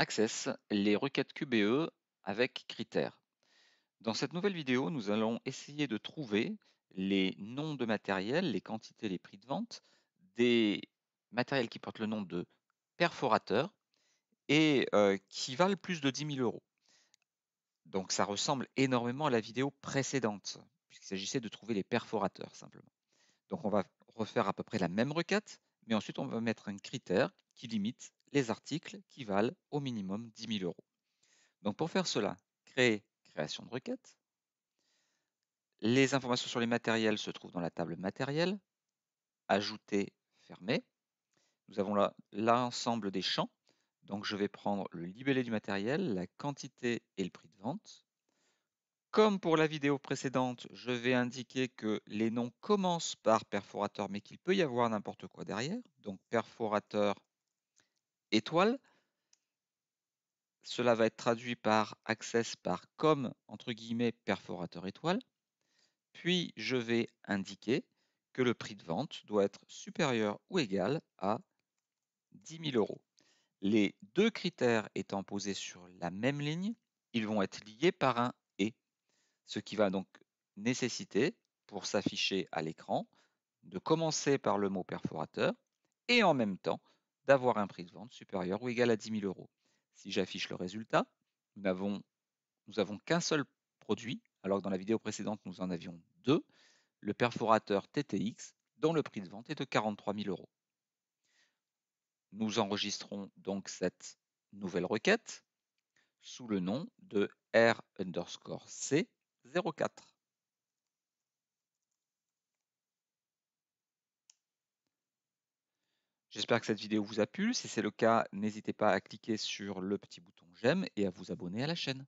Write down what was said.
Access, les requêtes QBE avec critères. Dans cette nouvelle vidéo, nous allons essayer de trouver les noms de matériel, les quantités, les prix de vente, des matériels qui portent le nom de perforateur et euh, qui valent plus de 10 000 euros. Donc ça ressemble énormément à la vidéo précédente, puisqu'il s'agissait de trouver les perforateurs simplement. Donc on va refaire à peu près la même requête, mais ensuite on va mettre un critère qui limite les articles qui valent au minimum 10 000 euros. Donc pour faire cela, créer création de requête. Les informations sur les matériels se trouvent dans la table matériel. Ajouter, fermer. Nous avons là l'ensemble des champs. Donc je vais prendre le libellé du matériel, la quantité et le prix de vente. Comme pour la vidéo précédente, je vais indiquer que les noms commencent par perforateur, mais qu'il peut y avoir n'importe quoi derrière. Donc perforateur étoile. Cela va être traduit par access par comme entre guillemets perforateur étoile. Puis je vais indiquer que le prix de vente doit être supérieur ou égal à 10 000 euros. Les deux critères étant posés sur la même ligne, ils vont être liés par un et, ce qui va donc nécessiter, pour s'afficher à l'écran, de commencer par le mot perforateur et en même temps d'avoir un prix de vente supérieur ou égal à 10 000 euros. Si j'affiche le résultat, nous n'avons qu'un seul produit, alors que dans la vidéo précédente, nous en avions deux, le perforateur TTX, dont le prix de vente est de 43 000 euros. Nous enregistrons donc cette nouvelle requête sous le nom de R underscore C04. J'espère que cette vidéo vous a plu. Si c'est le cas, n'hésitez pas à cliquer sur le petit bouton j'aime et à vous abonner à la chaîne.